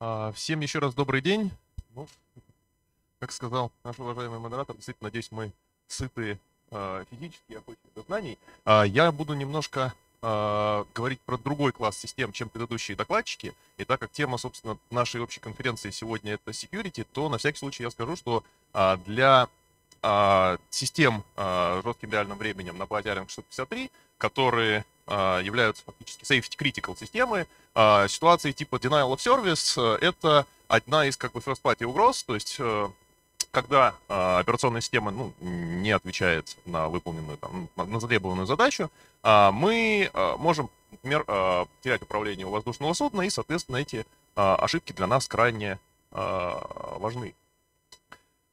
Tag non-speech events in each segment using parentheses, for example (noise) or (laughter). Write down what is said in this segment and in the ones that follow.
А, всем еще раз добрый день. Ну, как сказал наш уважаемый модератор, действительно, надеюсь, мы сытые а, физически, а до знаний. А, я буду немножко говорить про другой класс систем, чем предыдущие докладчики. И так как тема, собственно, нашей общей конференции сегодня это security, то на всякий случай я скажу, что для систем с жестким реальным временем на базе ARM 653, которые а, являются фактически safety critical системы. А, ситуации типа denial of service э, — это одна из как бы first party угроз, то есть э, когда э, операционная система ну, не отвечает на выполненную, там, на затребованную задачу, э, мы э, можем, например, э, терять управление у воздушного судна, и, соответственно, эти э, ошибки для нас крайне э, важны.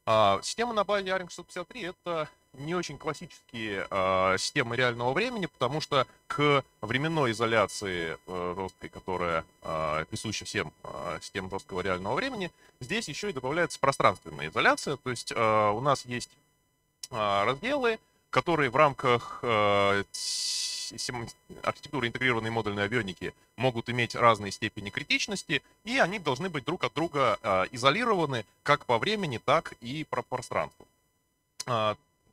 Э, система на базе ARING 653 — это не очень классические э, системы реального времени, потому что к временной изоляции э, жесткой, которая э, присуща всем э, системам жесткого реального времени, здесь еще и добавляется пространственная изоляция. То есть э, у нас есть э, разделы, которые в рамках э, архитектуры интегрированной модульной авионики могут иметь разные степени критичности, и они должны быть друг от друга э, изолированы как по времени, так и по пространству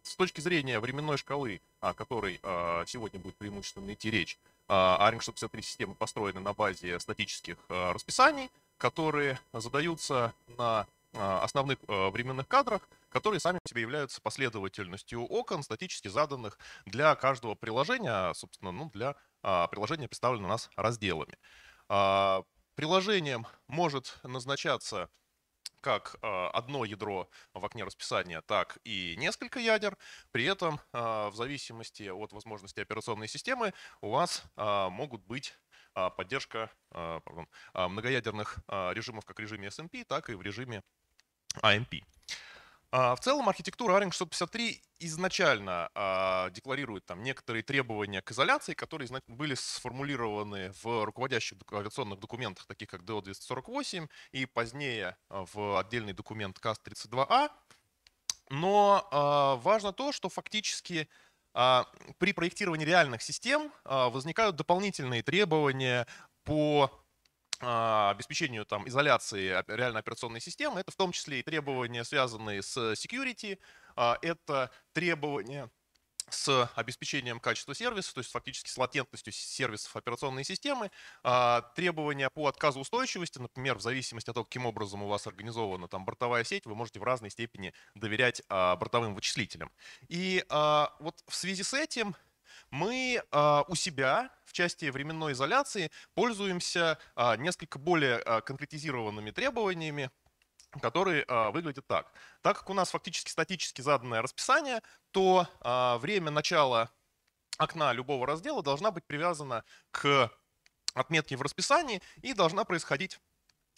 с точки зрения временной шкалы, о которой а, сегодня будет преимущественно идти речь, ARING а, 653 а системы построены на базе статических расписаний, которые задаются на основных временных кадрах, которые сами по себе являются последовательностью окон, статически заданных для каждого приложения, собственно, ну, для приложения представлены у нас разделами. Приложением может назначаться как а, одно ядро в окне расписания, так и несколько ядер. При этом а, в зависимости от возможности операционной системы у вас а, могут быть поддержка пардон, многоядерных режимов как в режиме SMP, так и в режиме AMP. А, в целом архитектура ARM 653 изначально а, декларирует там некоторые требования к изоляции, которые были сформулированы в руководящих авиационных документах, таких как DO-248 и позднее а, в отдельный документ cas 32 a Но важно то, что фактически при проектировании реальных систем возникают дополнительные требования по а, обеспечению там изоляции реальной операционной системы. Это в том числе и требования, связанные с security, а, это требования с обеспечением качества сервиса, то есть фактически с латентностью сервисов операционной системы, а, требования по отказу устойчивости, например, в зависимости от того, каким образом у вас организована там бортовая сеть, вы можете в разной степени доверять бортовым вычислителям. И вот в связи с этим мы у себя части временной изоляции пользуемся а, несколько более а, конкретизированными требованиями, которые э, а, выглядит так. Так как у нас фактически статически заданное расписание, то э, время начала окна любого раздела должна быть привязана к отметке в расписании и должна происходить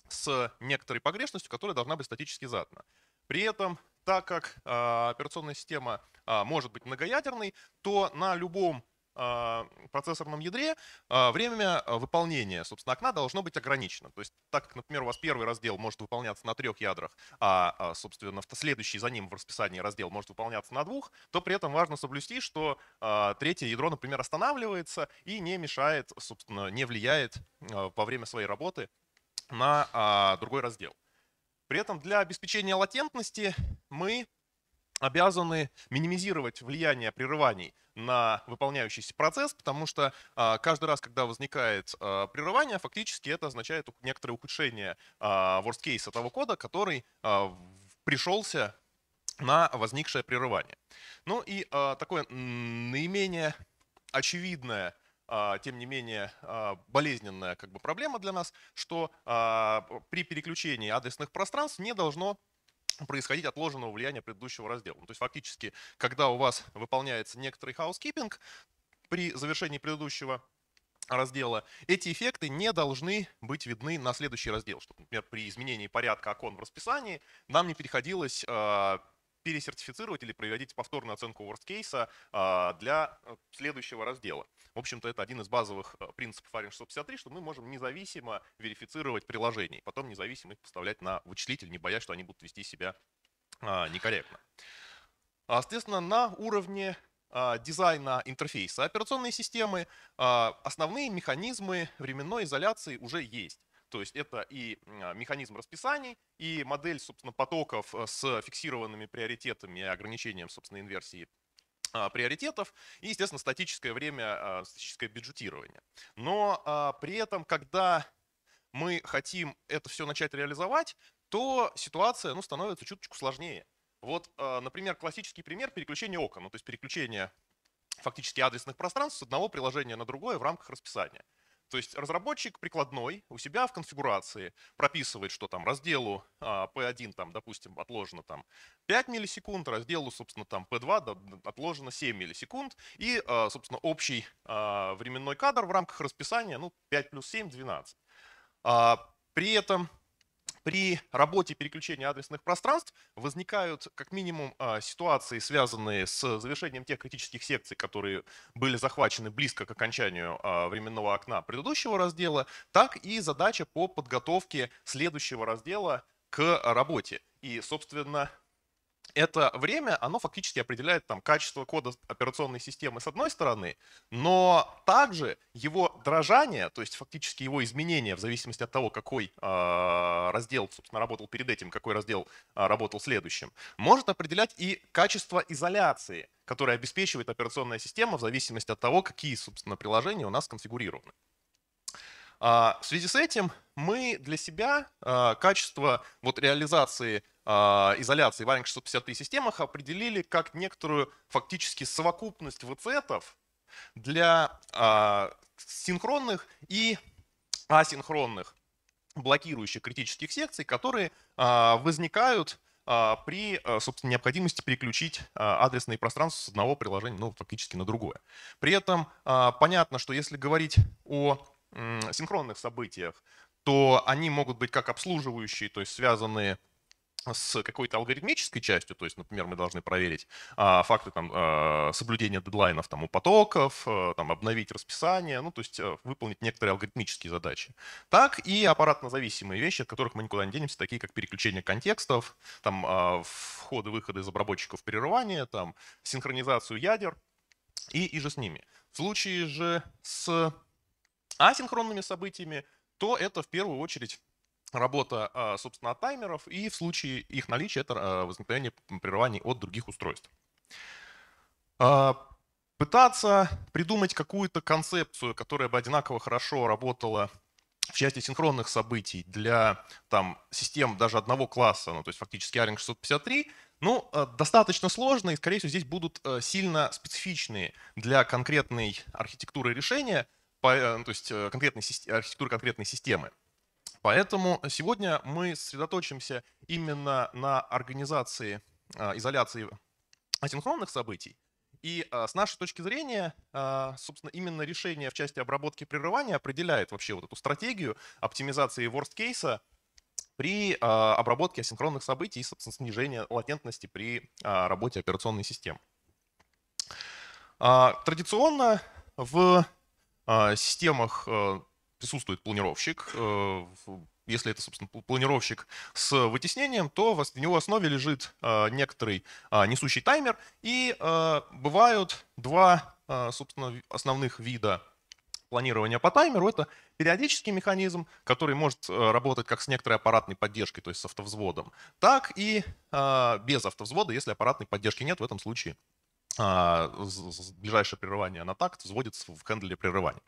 с некоторой погрешностью, которая должна быть статически задана. При этом, так как э, операционная система э, может быть многоядерной, то на любом а, процессорном ядре а, время а, выполнения, собственно, окна должно быть ограничено. То есть так как, например, у вас первый раздел может выполняться на трех ядрах, а, собственно, следующий за ним в расписании раздел может выполняться на двух, то при этом важно соблюсти, что третье ядро, например, останавливается и не мешает, собственно, не влияет во время своей работы на другой раздел. При этом для обеспечения латентности мы обязаны минимизировать влияние прерываний на выполняющийся процесс, потому что а, каждый раз, когда возникает а, прерывание, фактически это означает некоторое ухудшение а, worst case того кода, который пришелся на возникшее прерывание. Ну и такое наименее очевидное тем не менее болезненная как бы, проблема для нас, что при переключении адресных пространств не должно происходить отложенного влияния предыдущего раздела. Ну, то есть фактически, когда у вас выполняется некоторый housekeeping при завершении предыдущего раздела, эти эффекты не должны быть видны на следующий раздел, чтобы, например, при изменении порядка окон в расписании нам не приходилось а, пересертифицировать или проводить повторную оценку worst-кейса а, для э, следующего раздела. В общем-то, это один из базовых э, принципов ARING 653, что мы можем независимо верифицировать приложения, потом независимо их поставлять на вычислитель, не боясь, что они будут вести себя а, некорректно. А, соответственно, на уровне дизайна интерфейса операционной системы основные механизмы временной изоляции уже есть. То есть это и а, механизм расписаний, и модель, собственно, потоков э, с фиксированными приоритетами и ограничением, собственно, инверсии а, приоритетов и, естественно, статическое время, а, статическое бюджетирование. Но при этом, когда мы хотим это все начать реализовать, то ситуация ну, становится чуточку сложнее. Вот, например, классический пример переключения окон, ну, то есть переключение фактически адресных пространств с одного приложения на другое в рамках расписания. То есть разработчик прикладной у себя в конфигурации прописывает, что там разделу а, P1, там, допустим, отложено там 5 миллисекунд, разделу, собственно, там P2 да, отложено 7 миллисекунд, и, а, собственно, общий а, временной кадр в рамках расписания, ну, 5 плюс 7, 12. А, при этом при работе переключения адресных пространств возникают как минимум а, ситуации, связанные с завершением тех критических секций, которые были захвачены близко к окончанию а, временного окна предыдущего раздела, так и задача по подготовке следующего раздела к работе. И, собственно, это время, оно фактически определяет там качество кода операционной системы с одной стороны, но также его подражание, то есть фактически его изменение в зависимости от того, какой а, раздел, собственно, работал перед этим, какой раздел а, работал следующим, может определять и качество изоляции, которое обеспечивает операционная система в зависимости от того, какие, собственно, приложения у нас конфигурированы. А, в связи с этим мы для себя качество вот реализации изоляции в Варинг 653 системах определили как некоторую фактически совокупность вцетов для синхронных и асинхронных блокирующих критических секций, которые а, возникают а, при, а, собственно, необходимости переключить адресные пространства с одного приложения, ну, фактически на другое. При этом понятно, что если говорить о синхронных событиях, то они могут быть как обслуживающие, то есть связанные с какой-то алгоритмической частью, то есть, например, мы должны проверить а, факты там, а, соблюдения дедлайнов там, у потоков, а, там, обновить расписание, ну, то есть а, выполнить некоторые алгоритмические задачи. Так и аппаратно-зависимые вещи, от которых мы никуда не денемся, такие как переключение контекстов, там, а, входы-выходы из обработчиков прерывания, там, синхронизацию ядер и, и же с ними. В случае же с асинхронными событиями, то это в первую очередь работа, а, собственно, таймеров, и в случае их наличия это а, возникновение прерываний от других устройств. А, пытаться придумать какую-то концепцию, которая бы одинаково хорошо работала в части синхронных событий для там, систем даже одного класса, ну, то есть фактически ARING 653, ну, достаточно сложно, и, скорее всего, здесь будут сильно специфичные для конкретной архитектуры решения, э, ну, то есть э, конкретной архитектуры конкретной системы. Поэтому сегодня мы сосредоточимся именно на организации а, изоляции асинхронных событий. И а, с нашей точки зрения, а, собственно, именно решение в части обработки прерывания определяет вообще вот эту стратегию оптимизации worst case при обработке асинхронных событий и, собственно, снижении латентности при работе операционной системы. Традиционно в системах присутствует планировщик. Э, если это, собственно, планировщик с вытеснением, то в его основе лежит э, некоторый а, несущий таймер. И э, бывают два, собственно, основных вида планирования по таймеру. Это периодический механизм, который может работать как с некоторой аппаратной поддержкой, то есть с автовзводом, так и без автовзвода, если аппаратной поддержки нет, в этом случае а, ближайшее прерывание на такт взводится в хендле прерывания.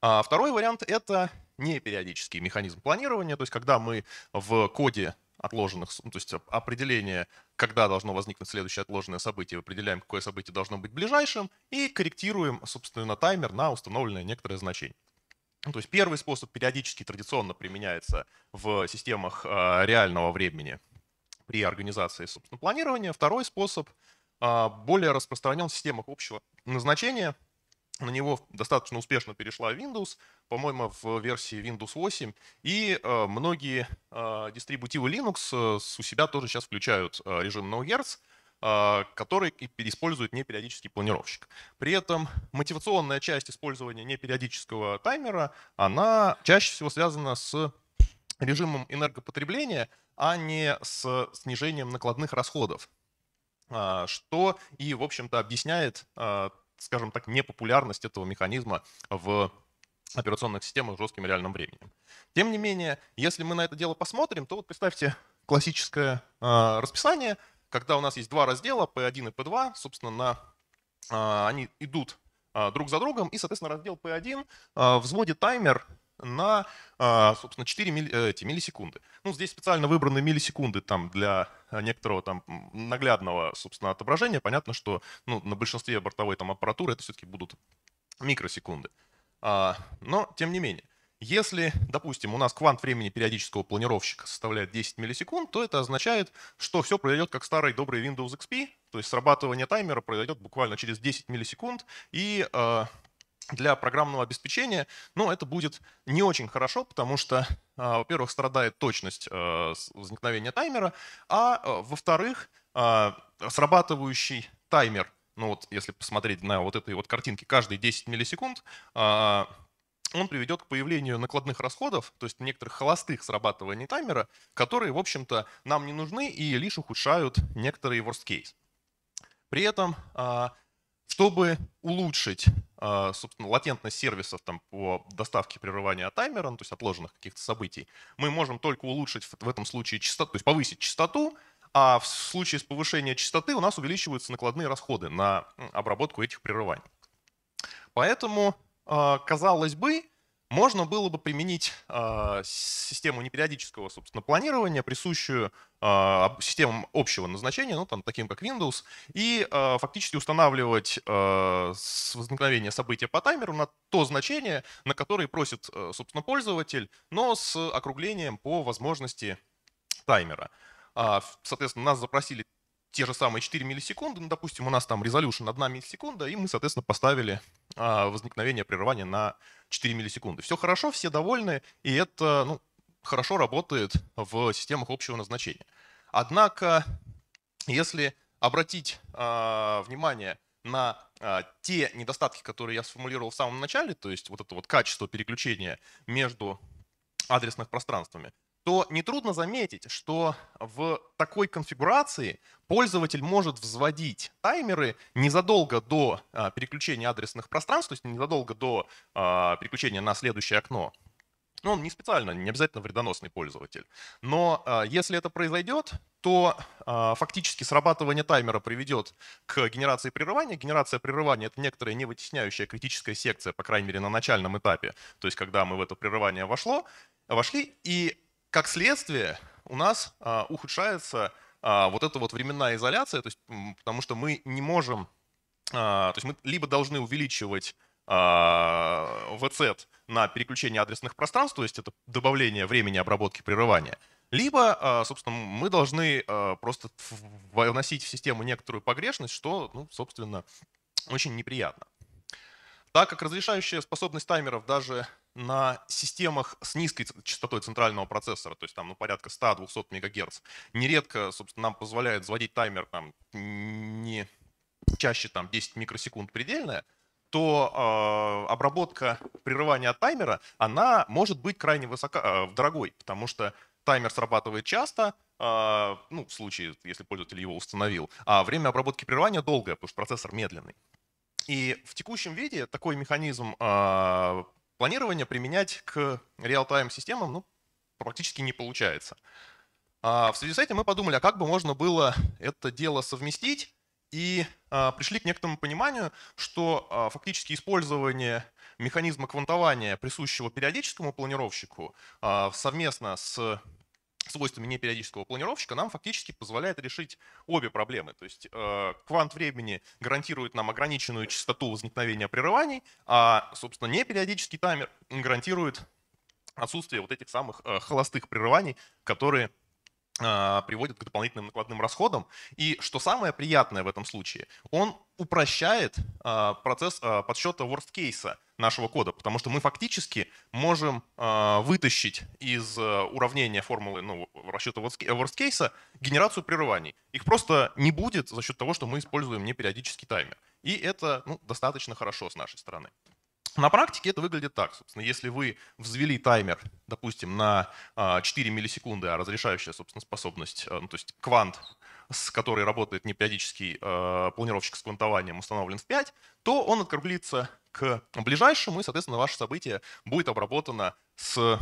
А второй вариант — это непериодический механизм планирования, то есть когда мы в коде отложенных, ну, то есть определение, когда должно возникнуть следующее отложенное событие, определяем, какое событие должно быть ближайшим, и корректируем, собственно, таймер на установленное некоторое значение. Ну, то есть первый способ периодически традиционно применяется в системах а, реального времени при организации, собственно, планирования. Второй способ а, более распространен в системах общего назначения — на него достаточно успешно перешла Windows, по-моему, в версии Windows 8. И э, многие э, дистрибутивы Linux э, с у себя тоже сейчас включают э, режим NoHertz, э, который использует непериодический планировщик. При этом мотивационная часть использования непериодического таймера, она чаще всего связана с режимом энергопотребления, а не с снижением накладных расходов. А, что и, в общем-то, объясняет э, скажем так, непопулярность этого механизма в операционных системах с жестким реальным временем. Тем не менее, если мы на это дело посмотрим, то вот представьте классическое э, расписание, когда у нас есть два раздела, P1 и P2, собственно, на, э, они идут э, друг за другом, и, соответственно, раздел P1 э, взводит таймер на, а, собственно, 4 э, миллисекунды. Ну, здесь специально выбраны миллисекунды там для э, некоторого там наглядного, собственно, отображения. Понятно, что ну, на большинстве бортовой там аппаратуры это все-таки будут микросекунды. А, но, тем не менее, если, допустим, у нас квант времени периодического планировщика составляет 10 миллисекунд, то это означает, что все произойдет как старый добрый Windows XP, то есть срабатывание таймера произойдет буквально через 10 миллисекунд, и э, для программного обеспечения, но это будет не очень хорошо, потому что, а, во-первых, страдает точность э, возникновения таймера, а, э, во-вторых, а, срабатывающий таймер, ну вот если посмотреть на вот этой вот картинке, каждые 10 миллисекунд а, он приведет к появлению накладных расходов, то есть некоторых холостых срабатываний таймера, которые, в общем-то, нам не нужны и лишь ухудшают некоторые worst case. При этом чтобы улучшить, э, собственно, латентность сервисов там, по доставке прерывания таймера, ну, то есть отложенных каких-то событий, мы можем только улучшить в этом случае частоту, то есть повысить частоту, а в случае с повышением частоты у нас увеличиваются накладные расходы на обработку этих прерываний. Поэтому, э, казалось бы, можно было бы применить э, систему непериодического, собственно, планирования, присущую э, системам общего назначения, ну, там, таким как Windows, и э, фактически устанавливать э, возникновения события по таймеру на то значение, на которое просит, э, собственно, пользователь, но с округлением по возможности таймера. Соответственно, нас запросили те же самые 4 миллисекунды, ну, допустим, у нас там resolution 1 миллисекунда, и мы, соответственно, поставили а, возникновение прерывания на 4 миллисекунды. Все хорошо, все довольны, и это ну, хорошо работает в системах общего назначения. Однако, если обратить э, внимание на э, те недостатки, которые я сформулировал в самом начале, то есть вот это вот качество переключения между адресных пространствами, то нетрудно заметить, что в такой конфигурации пользователь может взводить таймеры незадолго до а, переключения адресных пространств, то есть незадолго до а, переключения на следующее окно. Ну, он не специально, не обязательно вредоносный пользователь. Но а, если это произойдет, то фактически срабатывание таймера приведет к генерации прерывания. Генерация прерывания — это некоторая невытесняющая критическая секция, по крайней мере, на начальном этапе, то есть когда мы в это прерывание вошло, вошли, и как следствие у нас а, ухудшается а, вот эта вот временная изоляция, то есть, потому что мы не можем, а, то есть мы либо должны увеличивать VCET а, на переключение адресных пространств, то есть это добавление времени обработки прерывания, либо, а, собственно, мы должны а, просто вносить в систему некоторую погрешность, что, ну, собственно, очень неприятно. Так как разрешающая способность таймеров даже на системах с низкой частотой центрального процессора, то есть там ну, порядка 100-200 МГц, нередко, собственно, нам позволяет заводить таймер там не чаще там 10 микросекунд предельная, то э, обработка прерывания таймера, она может быть крайне высока, э, дорогой, потому что таймер срабатывает часто, э, ну, в случае, если пользователь его установил, а время обработки прерывания долгое, потому что процессор медленный. И в текущем виде такой механизм планирование применять к реал-тайм системам ну, практически не получается. А в связи с этим мы подумали, а как бы можно было это дело совместить, и а, пришли к некоторому пониманию, что а, фактически использование механизма квантования, присущего периодическому планировщику, а, совместно с свойствами непериодического планировщика нам фактически позволяет решить обе проблемы. То есть э, квант времени гарантирует нам ограниченную частоту возникновения прерываний, а, собственно, непериодический таймер гарантирует отсутствие вот этих самых э, холостых прерываний, которые э, приводит к дополнительным накладным расходам. И что самое приятное в этом случае, он упрощает а, процесс а, подсчета worst case нашего кода, потому что мы фактически можем а, вытащить из уравнения формулы ну, расчета worst case генерацию прерываний. Их просто не будет за счет того, что мы используем непериодический таймер. И это ну, достаточно хорошо с нашей стороны. На практике это выглядит так. Собственно, если вы взвели таймер, допустим, на 4 миллисекунды, а разрешающая, собственно, способность, ну, то есть квант с которой работает непериодический э, а, планировщик с квантованием, установлен в 5, то он открыплится к ближайшему, и, соответственно, ваше событие будет обработано с, э,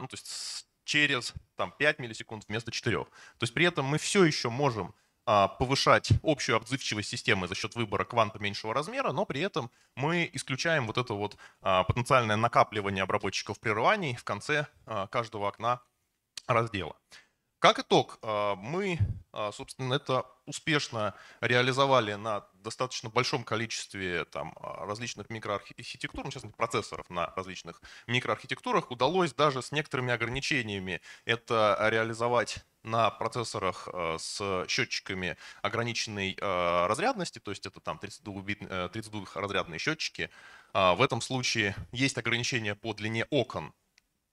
ну, то есть с, через там, 5 миллисекунд вместо 4. То есть при этом мы все еще можем а, повышать общую обзывчивость системы за счет выбора кванта меньшего размера, но при этом мы исключаем вот это вот потенциальное накапливание обработчиков прерываний в конце каждого окна раздела. Как итог, а, мы, а, собственно, это успешно реализовали на достаточно большом количестве там, а, различных микроархитектур, ну, сейчас процессоров на различных микроархитектурах. Удалось даже с некоторыми ограничениями это реализовать на процессорах с счетчиками ограниченной разрядности, то есть это там 32-разрядные э, 32 счетчики. В этом случае есть ограничения по длине окон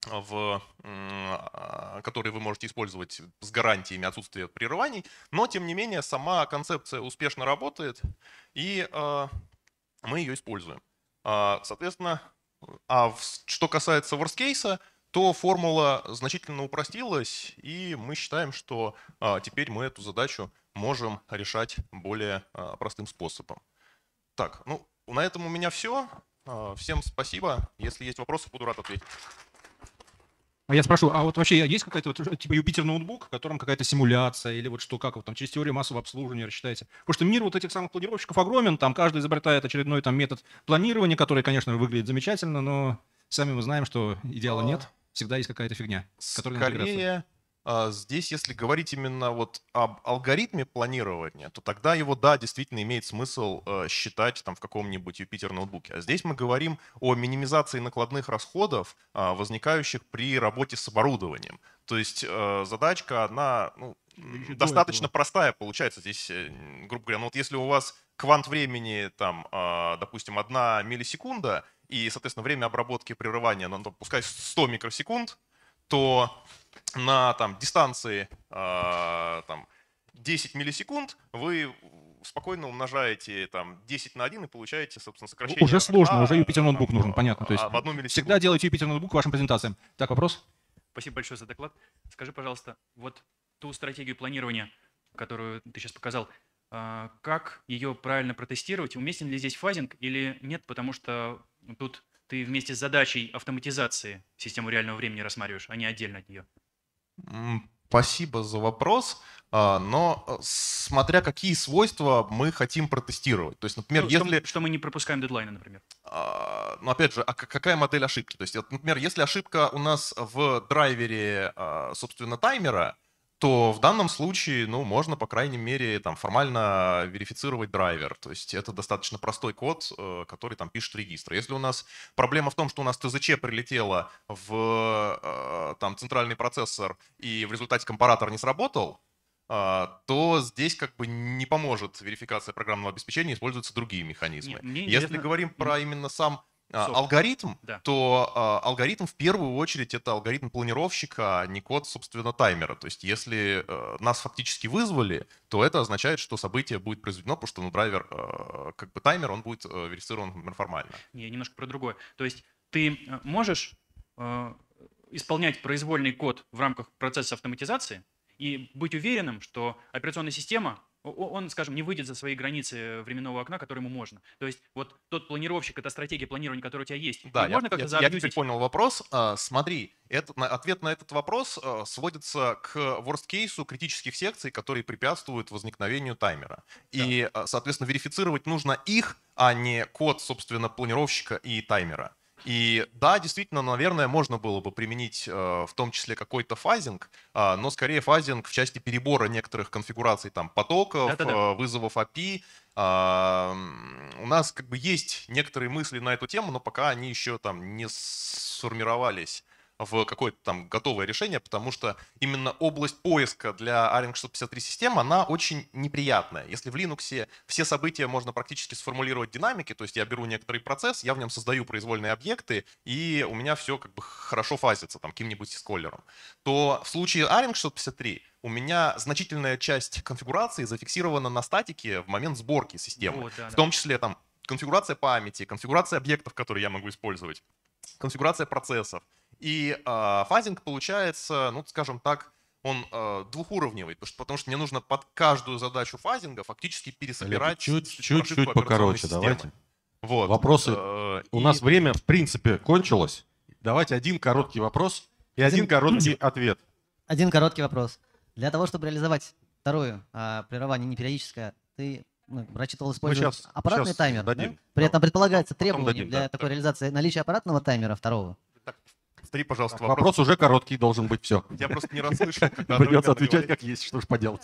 в, а, которые вы можете использовать с гарантиями отсутствия прерываний, но тем не менее сама концепция успешно работает, и а, мы ее используем. А, соответственно, а что касается worst case, то формула значительно упростилась, и мы считаем, что теперь мы эту задачу можем решать более простым способом. Так, ну на этом у меня все. Всем спасибо. Если есть вопросы, буду рад ответить. А я спрошу, а вот вообще есть какая-то вот, э, типа Юпитер ноутбук, в котором какая-то симуляция или вот что, как вот там через теорию массового обслуживания рассчитаете? Потому что мир вот этих самых планировщиков огромен, там каждый изобретает очередной там метод планирования, который, конечно, выглядит замечательно, но сами мы знаем, что идеала а. нет, всегда есть какая-то фигня. которая Скорее, а, здесь, если говорить именно вот об алгоритме планирования, то тогда его, да, действительно имеет смысл э, считать там в каком-нибудь Юпитер ноутбуке. А здесь мы говорим о минимизации накладных расходов, а, возникающих при работе с оборудованием. То есть э, задачка одна, ну, Еще достаточно простая получается здесь, э, грубо говоря. Ну вот если у вас квант времени, там, а, допустим, одна миллисекунда, и, соответственно, время обработки прерывания, ну, пускай 100 микросекунд, то на там, дистанции э, там, 10 миллисекунд вы спокойно умножаете там 10 на 1 и получаете, собственно, сокращение. Уже сложно, а, уже Юпитер ноутбук там, нужен, понятно. То есть а, в одну всегда делайте Юпитер ноутбук вашим презентациям. Так, вопрос? Спасибо большое за доклад. Скажи, пожалуйста, вот ту стратегию планирования, которую ты сейчас показал, а, как ее правильно протестировать? Уместен ли здесь фазинг или нет? Потому что тут ты вместе с задачей автоматизации систему реального времени рассматриваешь, а не отдельно от нее. Спасибо за вопрос. А, но э, смотря какие свойства мы хотим протестировать. То есть, например, ну, что, если... Что мы не пропускаем дедлайны, например. А, ну, опять же, а какая модель ошибки? То есть, например, если ошибка у нас в драйвере, а, собственно, таймера, то в данном случае, ну, можно, по крайней мере, там, формально верифицировать драйвер. То есть это достаточно простой код, э, который там пишет регистр. Если у нас проблема в том, что у нас ТЗЧ прилетело в э, там, центральный процессор, и в результате компаратор не сработал, э, то здесь как бы не поможет верификация программного обеспечения, используются другие механизмы. Нет, Если говорим про именно сам а, собственно. алгоритм, да. то а, алгоритм в первую очередь это алгоритм планировщика, а не код, собственно, таймера. То есть если а, нас фактически вызвали, то это означает, что событие будет произведено, потому что ну, драйвер, а, как бы таймер, он будет а, верифицирован, например, формально. Не, немножко про другое. То есть ты можешь а, исполнять произвольный код в рамках процесса автоматизации и быть уверенным, что операционная система он, скажем, не выйдет за свои границы э, временного окна, которому можно. То есть вот тот планировщик, эта стратегия планирования, которая у тебя есть, да, можно как-то я, я теперь понял вопрос. А, смотри, это, на, ответ на этот вопрос э, сводится к worst-кейсу критических секций, которые препятствуют возникновению таймера. Да. И, э, соответственно, верифицировать нужно их, а не код, собственно, планировщика и таймера. И да, действительно, наверное, можно было бы применить э, в том числе какой-то фазинг, а, но скорее фазинг в части перебора некоторых конфигураций там потоков, Да-да-да. Э, вызовов API. А, у нас как бы есть некоторые мысли на эту тему, но пока они еще там не сформировались в какое-то там готовое решение, потому что именно область поиска для ARM 653 системы она очень неприятная. Если в Linux все события можно практически сформулировать динамики, то есть я беру некоторый процесс, я в нем создаю произвольные объекты, и у меня все как бы хорошо фазится там каким-нибудь сколлером, то в случае ARM 653 у меня значительная часть конфигурации зафиксирована на статике в момент сборки системы. Вот, да, в том числе там конфигурация памяти, конфигурация объектов, которые я могу использовать, конфигурация процессов. И э, фазинг получается, ну, скажем так, он э, двухуровневый, потому что, потому что мне нужно под каждую задачу фазинга фактически пересобирать чуть-чуть покороче. Системы. Давайте. Вот. Вопросы. Э, У нас время, в принципе, кончилось. Давайте один короткий вопрос и один, один короткий (clears throat) ответ. Один короткий вопрос. Для того, чтобы реализовать вторую а, прерывание непериодическое, ты ну, врачи Толл сейчас, аппаратный сейчас таймер. Дадим. Да? При этом предполагается требование дадим, для да, такой да. реализации наличия аппаратного таймера второго. Так, повтори, пожалуйста, вопрос. Вопрос уже короткий должен быть, все. Я просто не расслышал. (laughs) Придется отвечать как есть, что ж поделать.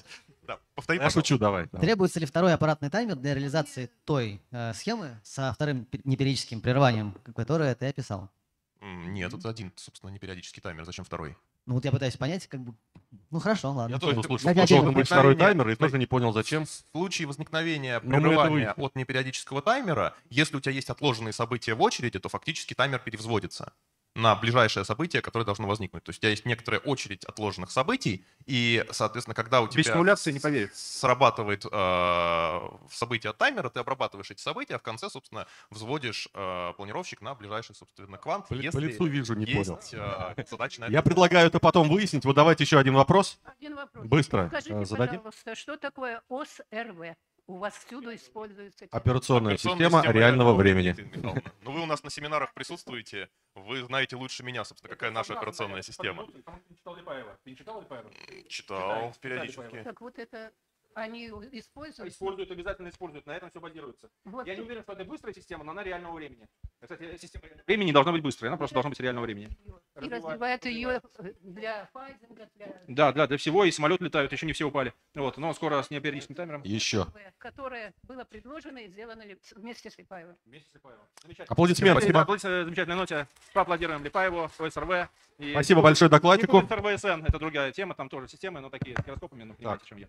Повтори, ну, Я шучу, давай. Требуется ли второй аппаратный таймер для реализации той э, схемы со вторым непериодическим прерыванием, которое ты описал? Нет, это один, собственно, непериодический таймер. Зачем второй? Ну вот я пытаюсь понять, как бы... Ну хорошо, ладно. Я тоже услышал. слушал, что должен быть второй таймер, и тоже не понял, зачем. В случае возникновения ну, прерывания от непериодического таймера, если у тебя есть отложенные события в очереди, то фактически таймер перевзводится на ближайшее событие, которое должно возникнуть. То есть у тебя есть некоторая очередь отложенных событий, и, соответственно, когда у тебя... Без симуляции не поверит. Срабатывает э, событие от таймера, ты обрабатываешь эти события, а в конце, собственно, взводишь э, планировщик на ближайший, собственно, квант. По, если по лицу вижу, не есть, понял. Э, Я предлагаю это потом выяснить. Вот давайте еще один вопрос. Один вопрос. Быстро. Скажите, э, зададим. пожалуйста, что такое ОСРВ? У вас всюду используется... Операционная, система, реального времени. Ну вы у нас на семинарах присутствуете, вы знаете лучше меня, собственно, какая наша операционная система. Читал Липаева. Читал Читал периодически. Так вот это они используют? Используют, обязательно используют. На этом все базируется. Вот. Я не уверен, что это быстрая система, но она реального времени. Кстати, система времени должна быть быстрая, она просто должна быть реального времени. И развивает, развивает ее для файдинга, для... Да, да, для всего, и самолет летают, еще не все упали. Вот, но скоро с неоперическим таймером. Еще. Которое было предложено и сделано вместе с Липаевым. Вместе с Липаевым. Аплодисменты. Спасибо. Аплодисменты. Замечательная ноте. Поаплодируем Липаеву, ОСРВ. И... Спасибо большое докладчику. РВСН, это другая тема, там тоже системы, но такие с гороскопами, ну, понимаете, чем я.